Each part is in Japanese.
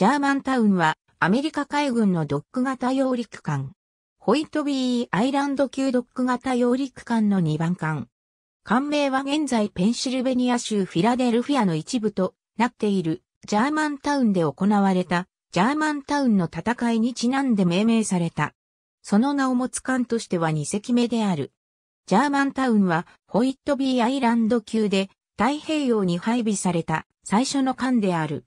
ジャーマンタウンはアメリカ海軍のドック型揚陸艦。ホイトビーアイランド級ドック型揚陸艦の2番艦。艦名は現在ペンシルベニア州フィラデルフィアの一部となっているジャーマンタウンで行われたジャーマンタウンの戦いにちなんで命名された。その名を持つ艦としては2隻目である。ジャーマンタウンはホイットビーアイランド級で太平洋に配備された最初の艦である。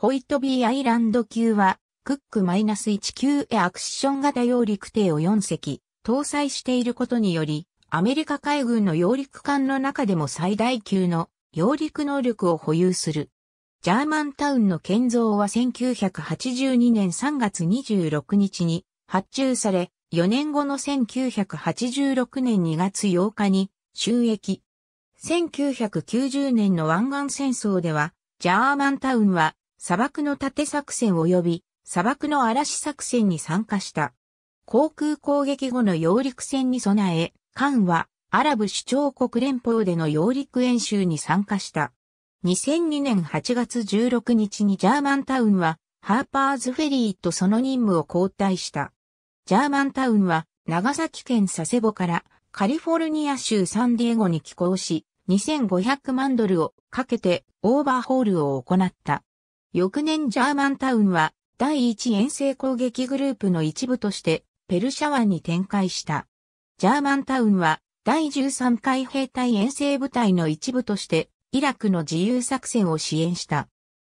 ホイットビーアイランド級は、クック -1 級へアクション型揚陸艇を4隻、搭載していることにより、アメリカ海軍の揚陸艦の中でも最大級の揚陸能力を保有する。ジャーマンタウンの建造は1982年3月26日に発注され、4年後の1986年2月8日に収益。1990年の湾岸戦争では、ジャーマンタウンは砂漠の盾作戦及び砂漠の嵐作戦に参加した。航空攻撃後の揚陸戦に備え、艦はアラブ首長国連邦での揚陸演習に参加した。2002年8月16日にジャーマンタウンはハーパーズフェリーとその任務を交代した。ジャーマンタウンは長崎県佐世保からカリフォルニア州サンディエゴに寄港し、2500万ドルをかけてオーバーホールを行った。翌年ジャーマンタウンは第一遠征攻撃グループの一部としてペルシャ湾に展開した。ジャーマンタウンは第13海兵隊遠征部隊の一部としてイラクの自由作戦を支援した。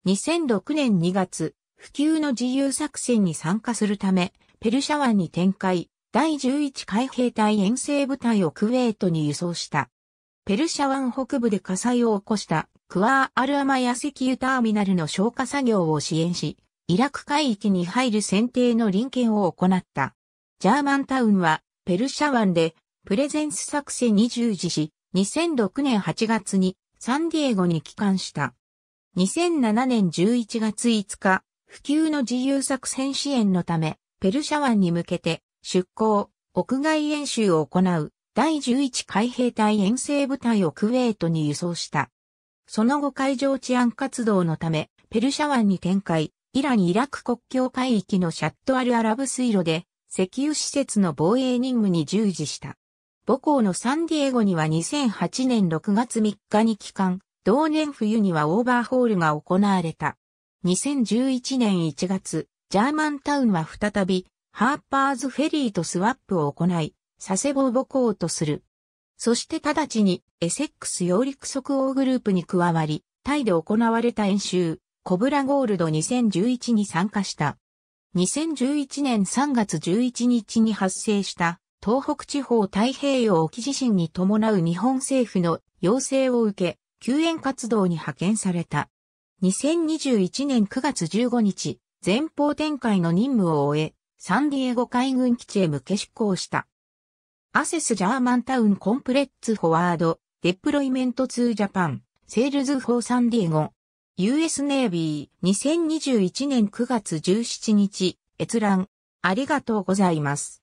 2006年2月、普及の自由作戦に参加するため、ペルシャ湾に展開、第11海兵隊遠征部隊をクウェートに輸送した。ペルシャ湾北部で火災を起こしたクワーアルアマヤ石油ターミナルの消火作業を支援し、イラク海域に入る選定の臨検を行った。ジャーマンタウンは、ペルシャ湾で、プレゼンス作戦に従事し、2006年8月に、サンディエゴに帰還した。2007年11月5日、普及の自由作戦支援のため、ペルシャ湾に向けて、出港、屋外演習を行う、第11海兵隊遠征部隊をクウェートに輸送した。その後海上治安活動のため、ペルシャ湾に展開、イラン・イラク国境海域のシャットアル・アラブ水路で、石油施設の防衛任務に従事した。母校のサンディエゴには2008年6月3日に帰還、同年冬にはオーバーホールが行われた。2011年1月、ジャーマンタウンは再び、ハーパーズフェリーとスワップを行い、佐世保母校とする。そして直ちにエセックス揚陸即応グループに加わり、タイで行われた演習、コブラゴールド2011に参加した。2011年3月11日に発生した東北地方太平洋沖地震に伴う日本政府の要請を受け、救援活動に派遣された。2021年9月15日、前方展開の任務を終え、サンディエゴ海軍基地へ向け出港した。アセスジャーマンタウンコンプレッツフォワード、デプロイメントツージャパン、セールズフォーサンディエゴ。US ネイビー2021年9月17日、閲覧。ありがとうございます。